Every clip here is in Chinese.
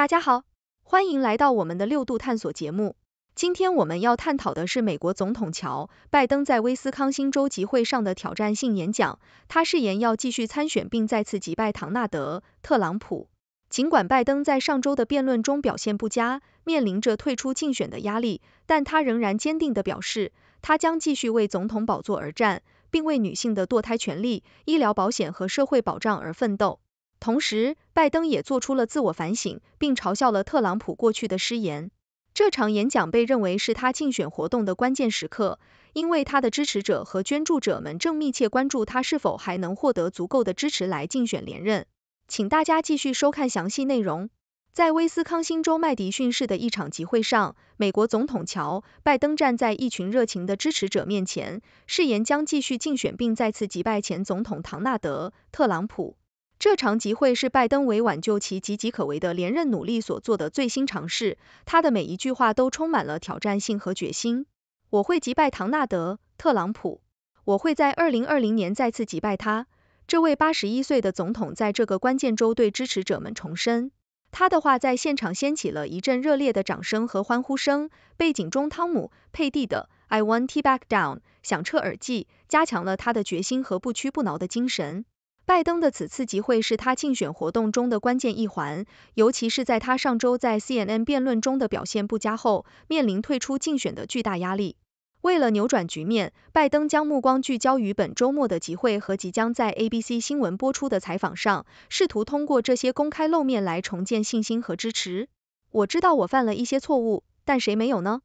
大家好，欢迎来到我们的六度探索节目。今天我们要探讨的是美国总统乔·拜登在威斯康星州集会上的挑战性演讲。他誓言要继续参选，并再次击败唐纳德·特朗普。尽管拜登在上周的辩论中表现不佳，面临着退出竞选的压力，但他仍然坚定地表示，他将继续为总统宝座而战，并为女性的堕胎权利、医疗保险和社会保障而奋斗。同时，拜登也做出了自我反省，并嘲笑了特朗普过去的失言。这场演讲被认为是他竞选活动的关键时刻，因为他的支持者和捐助者们正密切关注他是否还能获得足够的支持来竞选连任。请大家继续收看详细内容。在威斯康星州麦迪逊市的一场集会上，美国总统乔·拜登站在一群热情的支持者面前，誓言将继续竞选并再次击败前总统唐纳德·特朗普。这场集会是拜登为挽救其岌岌可危的连任努力所做的最新尝试，他的每一句话都充满了挑战性和决心。我会击败唐纳德·特朗普，我会在二零二零年再次击败他。这位八十一岁的总统在这个关键州对支持者们重申，他的话在现场掀起了一阵热烈的掌声和欢呼声，背景中汤姆·佩蒂的《I w a n t to Back Down》响彻耳际，加强了他的决心和不屈不挠的精神。拜登的此次集会是他竞选活动中的关键一环，尤其是在他上周在 CNN 辩论中的表现不佳后，面临退出竞选的巨大压力。为了扭转局面，拜登将目光聚焦于本周末的集会和即将在 ABC 新闻播出的采访上，试图通过这些公开露面来重建信心和支持。我知道我犯了一些错误，但谁没有呢？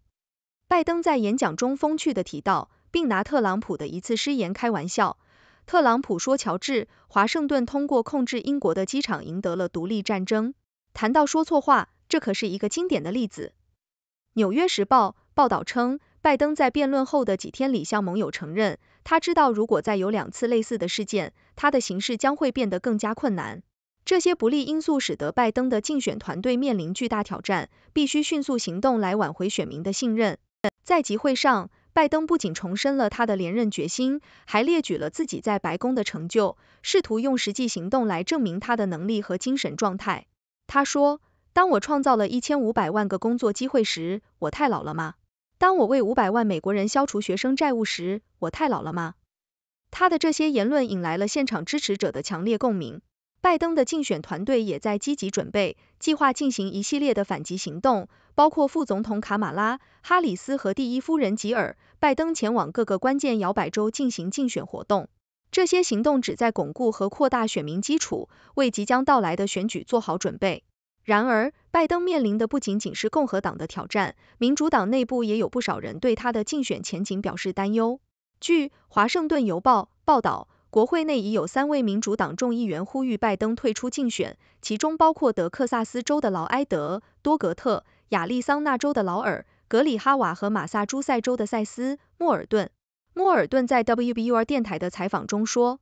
拜登在演讲中风趣地提到，并拿特朗普的一次失言开玩笑。特朗普说：“乔治·华盛顿通过控制英国的机场赢得了独立战争。”谈到说错话，这可是一个经典的例子。《纽约时报》报道称，拜登在辩论后的几天里向盟友承认，他知道如果再有两次类似的事件，他的形势将会变得更加困难。这些不利因素使得拜登的竞选团队面临巨大挑战，必须迅速行动来挽回选民的信任。在集会上。拜登不仅重申了他的连任决心，还列举了自己在白宫的成就，试图用实际行动来证明他的能力和精神状态。他说：“当我创造了一千五百万个工作机会时，我太老了吗？当我为五百万美国人消除学生债务时，我太老了吗？”他的这些言论引来了现场支持者的强烈共鸣。拜登的竞选团队也在积极准备，计划进行一系列的反击行动，包括副总统卡马拉·哈里斯和第一夫人吉尔。拜登前往各个关键摇摆州进行竞选活动，这些行动旨在巩固和扩大选民基础，为即将到来的选举做好准备。然而，拜登面临的不仅仅是共和党的挑战，民主党内部也有不少人对他的竞选前景表示担忧。据《华盛顿邮报》报道，国会内已有三位民主党众议员呼吁拜登退出竞选，其中包括德克萨斯州的劳埃德·多格特、亚利桑那州的劳尔。格里哈瓦和马萨诸塞州的塞斯·莫尔顿，莫尔顿在 WBUR 电台的采访中说：“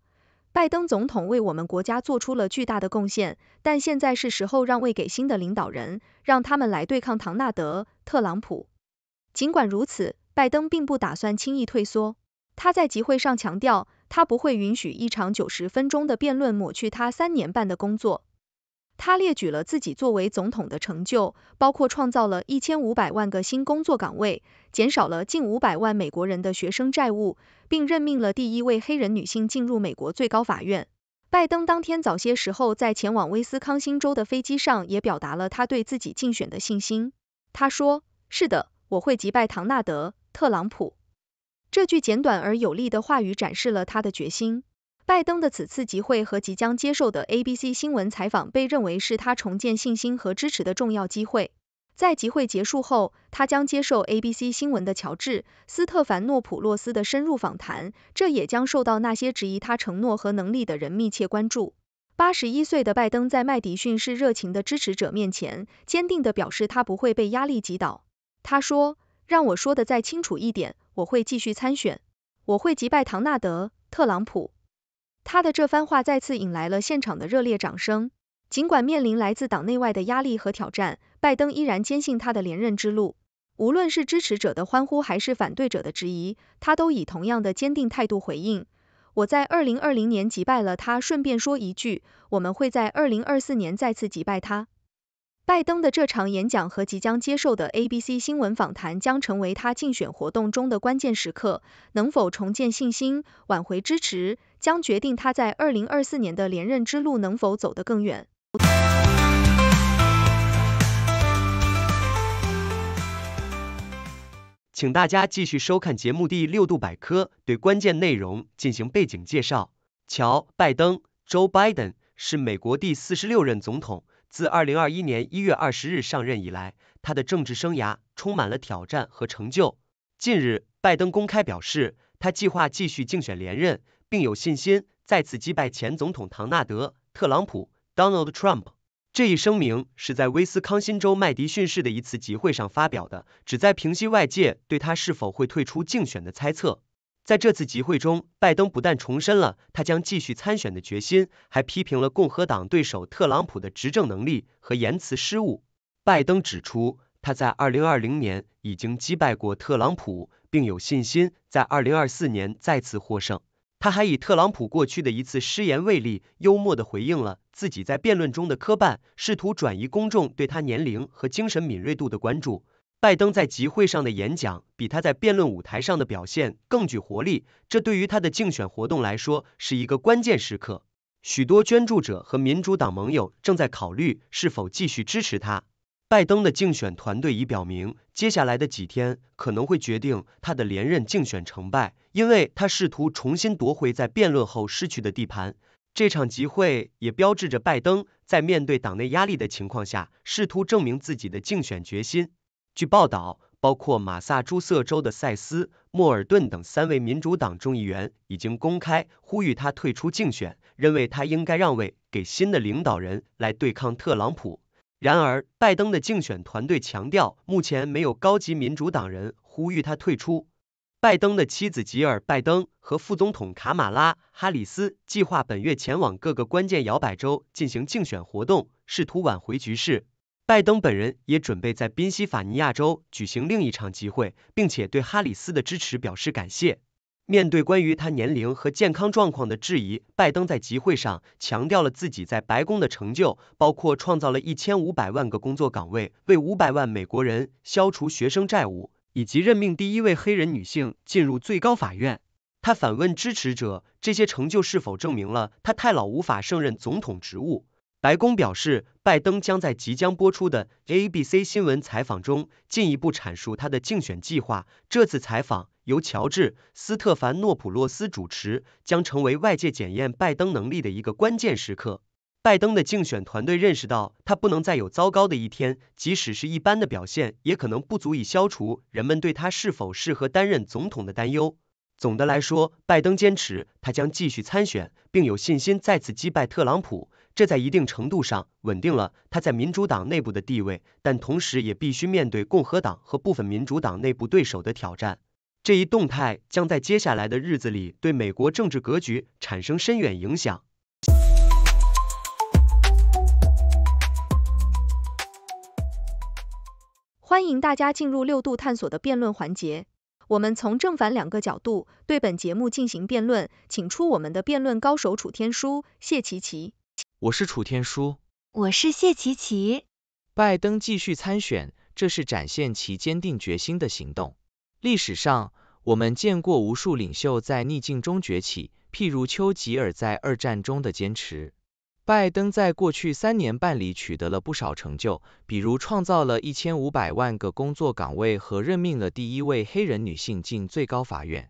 拜登总统为我们国家做出了巨大的贡献，但现在是时候让位给新的领导人，让他们来对抗唐纳德·特朗普。”尽管如此，拜登并不打算轻易退缩。他在集会上强调，他不会允许一场九十分钟的辩论抹去他三年半的工作。他列举了自己作为总统的成就，包括创造了一千五百万个新工作岗位，减少了近五百万美国人的学生债务，并任命了第一位黑人女性进入美国最高法院。拜登当天早些时候在前往威斯康星州的飞机上也表达了他对自己竞选的信心。他说：“是的，我会击败唐纳德·特朗普。”这句简短而有力的话语展示了他的决心。拜登的此次集会和即将接受的 ABC 新闻采访被认为是他重建信心和支持的重要机会。在集会结束后，他将接受 ABC 新闻的乔治·斯特凡诺普洛斯的深入访谈，这也将受到那些质疑他承诺和能力的人密切关注。八十一岁的拜登在麦迪逊市热情的支持者面前坚定地表示，他不会被压力击倒。他说：“让我说的再清楚一点，我会继续参选，我会击败唐纳德·特朗普。”他的这番话再次引来了现场的热烈掌声。尽管面临来自党内外的压力和挑战，拜登依然坚信他的连任之路。无论是支持者的欢呼，还是反对者的质疑，他都以同样的坚定态度回应：“我在二零二零年击败了他，顺便说一句，我们会在二零二四年再次击败他。”拜登的这场演讲和即将接受的 ABC 新闻访谈将成为他竞选活动中的关键时刻，能否重建信心、挽回支持，将决定他在二零二四年的连任之路能否走得更远。请大家继续收看节目第六度百科，对关键内容进行背景介绍。乔·拜登 （Joe Biden） 是美国第四十六任总统。自二零二一年一月二十日上任以来，他的政治生涯充满了挑战和成就。近日，拜登公开表示，他计划继续竞选连任，并有信心再次击败前总统唐纳德·特朗普 （Donald Trump）。这一声明是在威斯康辛州麦迪逊市的一次集会上发表的，旨在平息外界对他是否会退出竞选的猜测。在这次集会中，拜登不但重申了他将继续参选的决心，还批评了共和党对手特朗普的执政能力和言辞失误。拜登指出，他在二零二零年已经击败过特朗普，并有信心在二零二四年再次获胜。他还以特朗普过去的一次失言为例，幽默的回应了自己在辩论中的磕绊，试图转移公众对他年龄和精神敏锐度的关注。拜登在集会上的演讲比他在辩论舞台上的表现更具活力，这对于他的竞选活动来说是一个关键时刻。许多捐助者和民主党盟友正在考虑是否继续支持他。拜登的竞选团队已表明，接下来的几天可能会决定他的连任竞选成败，因为他试图重新夺回在辩论后失去的地盘。这场集会也标志着拜登在面对党内压力的情况下，试图证明自己的竞选决心。据报道，包括马萨诸塞州的塞斯·莫尔顿等三位民主党众议员已经公开呼吁他退出竞选，认为他应该让位给新的领导人来对抗特朗普。然而，拜登的竞选团队强调，目前没有高级民主党人呼吁他退出。拜登的妻子吉尔·拜登和副总统卡马拉·哈里斯计划本月前往各个关键摇摆州进行竞选活动，试图挽回局势。拜登本人也准备在宾夕法尼亚州举行另一场集会，并且对哈里斯的支持表示感谢。面对关于他年龄和健康状况的质疑，拜登在集会上强调了自己在白宫的成就，包括创造了一千五百万个工作岗位，为五百万美国人消除学生债务，以及任命第一位黑人女性进入最高法院。他反问支持者：“这些成就是否证明了他太老无法胜任总统职务？”白宫表示，拜登将在即将播出的 ABC 新闻采访中进一步阐述他的竞选计划。这次采访由乔治·斯特凡诺普洛斯主持，将成为外界检验拜登能力的一个关键时刻。拜登的竞选团队认识到，他不能再有糟糕的一天，即使是一般的表现，也可能不足以消除人们对他是否适合担任总统的担忧。总的来说，拜登坚持他将继续参选，并有信心再次击败特朗普。这在一定程度上稳定了他在民主党内部的地位，但同时也必须面对共和党和部分民主党内部对手的挑战。这一动态将在接下来的日子里对美国政治格局产生深远影响。欢迎大家进入六度探索的辩论环节，我们从正反两个角度对本节目进行辩论，请出我们的辩论高手楚天舒、谢琪琪。我是楚天舒，我是谢琪琪。拜登继续参选，这是展现其坚定决心的行动。历史上，我们见过无数领袖在逆境中崛起，譬如丘吉尔在二战中的坚持。拜登在过去三年半里取得了不少成就，比如创造了一千五百万个工作岗位和任命了第一位黑人女性进最高法院。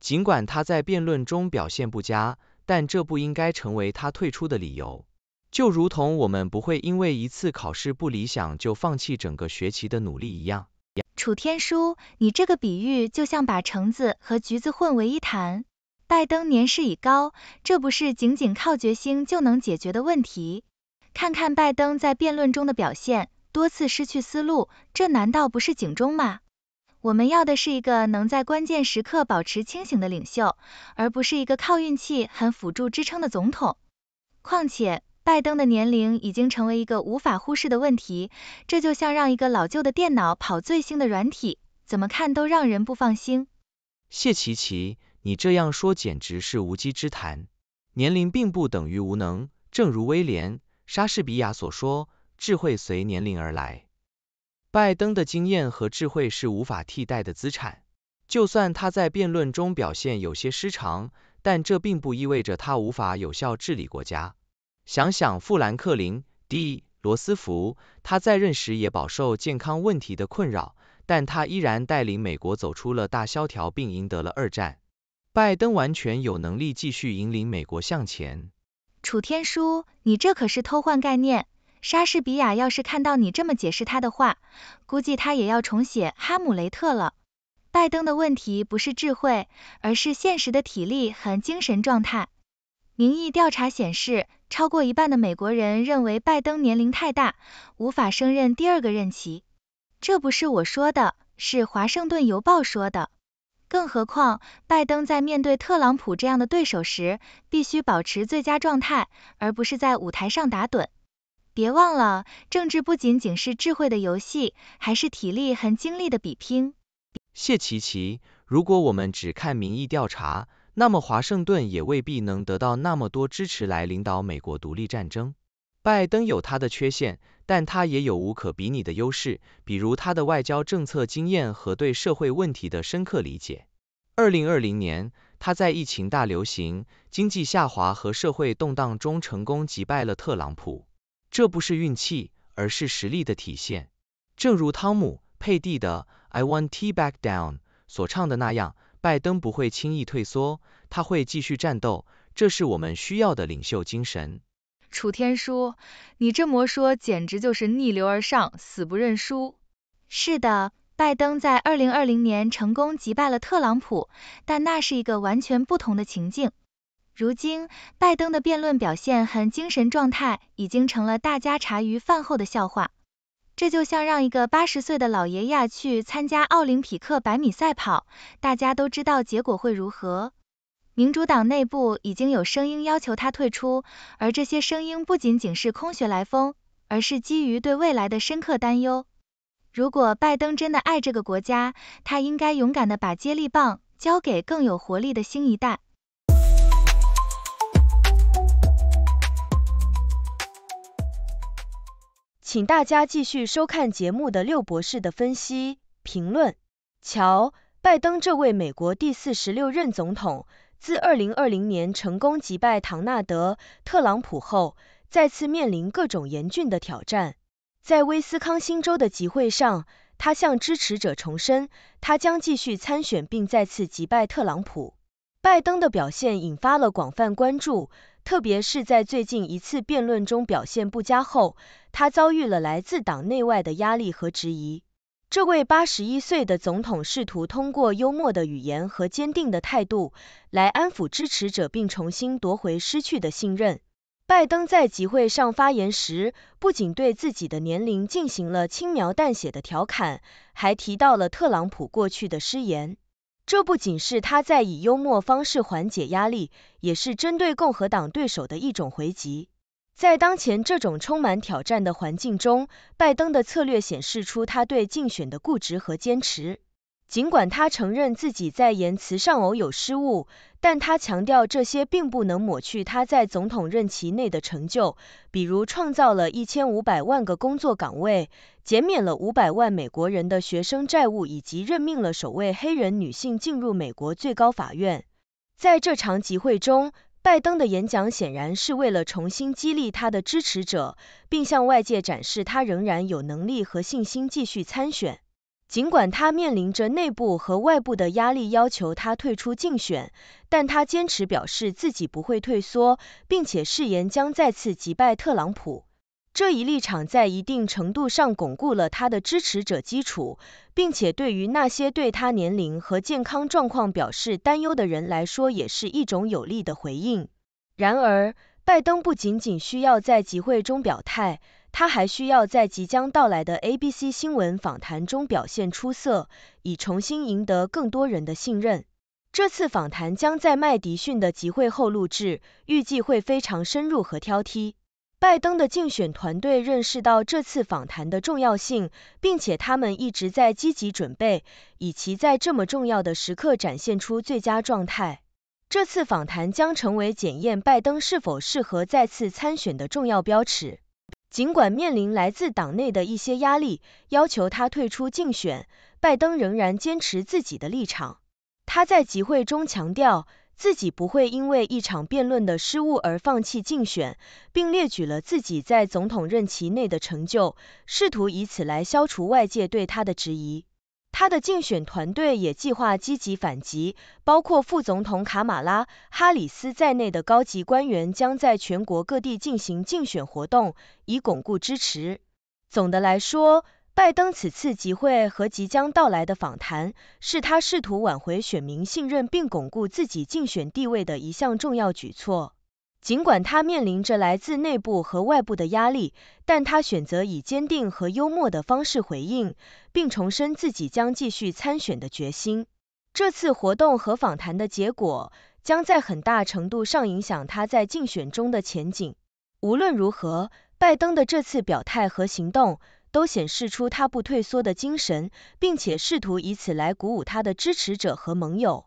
尽管他在辩论中表现不佳，但这不应该成为他退出的理由。就如同我们不会因为一次考试不理想就放弃整个学期的努力一样。楚天舒，你这个比喻就像把橙子和橘子混为一谈。拜登年事已高，这不是仅仅靠决心就能解决的问题。看看拜登在辩论中的表现，多次失去思路，这难道不是警钟吗？我们要的是一个能在关键时刻保持清醒的领袖，而不是一个靠运气和辅助支撑的总统。况且。拜登的年龄已经成为一个无法忽视的问题，这就像让一个老旧的电脑跑最新的软体，怎么看都让人不放心。谢奇奇，你这样说简直是无稽之谈。年龄并不等于无能，正如威廉·莎士比亚所说：“智慧随年龄而来。”拜登的经验和智慧是无法替代的资产，就算他在辩论中表现有些失常，但这并不意味着他无法有效治理国家。想想富兰克林、D. 罗斯福，他在任时也饱受健康问题的困扰，但他依然带领美国走出了大萧条，并赢得了二战。拜登完全有能力继续引领美国向前。楚天舒，你这可是偷换概念。莎士比亚要是看到你这么解释他的话，估计他也要重写《哈姆雷特》了。拜登的问题不是智慧，而是现实的体力和精神状态。民意调查显示，超过一半的美国人认为拜登年龄太大，无法胜任第二个任期。这不是我说的，是《华盛顿邮报》说的。更何况，拜登在面对特朗普这样的对手时，必须保持最佳状态，而不是在舞台上打盹。别忘了，政治不仅仅是智慧的游戏，还是体力和精力的比拼。谢奇奇，如果我们只看民意调查，那么华盛顿也未必能得到那么多支持来领导美国独立战争。拜登有他的缺陷，但他也有无可比拟的优势，比如他的外交政策经验和对社会问题的深刻理解。二零二零年，他在疫情大流行、经济下滑和社会动荡中成功击败了特朗普，这不是运气，而是实力的体现。正如汤姆·佩蒂的《I Want t e a b a k Down》所唱的那样。拜登不会轻易退缩，他会继续战斗，这是我们需要的领袖精神。楚天舒，你这么说简直就是逆流而上，死不认输。是的，拜登在二零二零年成功击败了特朗普，但那是一个完全不同的情境。如今，拜登的辩论表现和精神状态已经成了大家茶余饭后的笑话。这就像让一个八十岁的老爷爷去参加奥林匹克百米赛跑，大家都知道结果会如何。民主党内部已经有声音要求他退出，而这些声音不仅仅是空穴来风，而是基于对未来的深刻担忧。如果拜登真的爱这个国家，他应该勇敢地把接力棒交给更有活力的新一代。请大家继续收看节目的六博士的分析评论。瞧，拜登这位美国第四十六任总统，自二零二零年成功击败唐纳德·特朗普后，再次面临各种严峻的挑战。在威斯康星州的集会上，他向支持者重申，他将继续参选并再次击败特朗普。拜登的表现引发了广泛关注。特别是在最近一次辩论中表现不佳后，他遭遇了来自党内外的压力和质疑。这位八十一岁的总统试图通过幽默的语言和坚定的态度来安抚支持者，并重新夺回失去的信任。拜登在集会上发言时，不仅对自己的年龄进行了轻描淡写的调侃，还提到了特朗普过去的失言。这不仅是他在以幽默方式缓解压力，也是针对共和党对手的一种回击。在当前这种充满挑战的环境中，拜登的策略显示出他对竞选的固执和坚持。尽管他承认自己在言辞上偶有失误，但他强调这些并不能抹去他在总统任期内的成就，比如创造了一千五百万个工作岗位，减免了五百万美国人的学生债务，以及任命了首位黑人女性进入美国最高法院。在这场集会中，拜登的演讲显然是为了重新激励他的支持者，并向外界展示他仍然有能力和信心继续参选。尽管他面临着内部和外部的压力，要求他退出竞选，但他坚持表示自己不会退缩，并且誓言将再次击败特朗普。这一立场在一定程度上巩固了他的支持者基础，并且对于那些对他年龄和健康状况表示担忧的人来说也是一种有力的回应。然而，拜登不仅仅需要在集会中表态。他还需要在即将到来的 ABC 新闻访谈中表现出色，以重新赢得更多人的信任。这次访谈将在麦迪逊的集会后录制，预计会非常深入和挑剔。拜登的竞选团队认识到这次访谈的重要性，并且他们一直在积极准备，以在这么重要的时刻展现出最佳状态。这次访谈将成为检验拜登是否适合再次参选的重要标尺。尽管面临来自党内的一些压力，要求他退出竞选，拜登仍然坚持自己的立场。他在集会中强调，自己不会因为一场辩论的失误而放弃竞选，并列举了自己在总统任期内的成就，试图以此来消除外界对他的质疑。他的竞选团队也计划积极反击，包括副总统卡马拉·哈里斯在内的高级官员将在全国各地进行竞选活动，以巩固支持。总的来说，拜登此次集会和即将到来的访谈是他试图挽回选民信任并巩固自己竞选地位的一项重要举措。尽管他面临着来自内部和外部的压力，但他选择以坚定和幽默的方式回应，并重申自己将继续参选的决心。这次活动和访谈的结果将在很大程度上影响他在竞选中的前景。无论如何，拜登的这次表态和行动都显示出他不退缩的精神，并且试图以此来鼓舞他的支持者和盟友。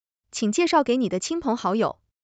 请介绍给你的亲朋好友。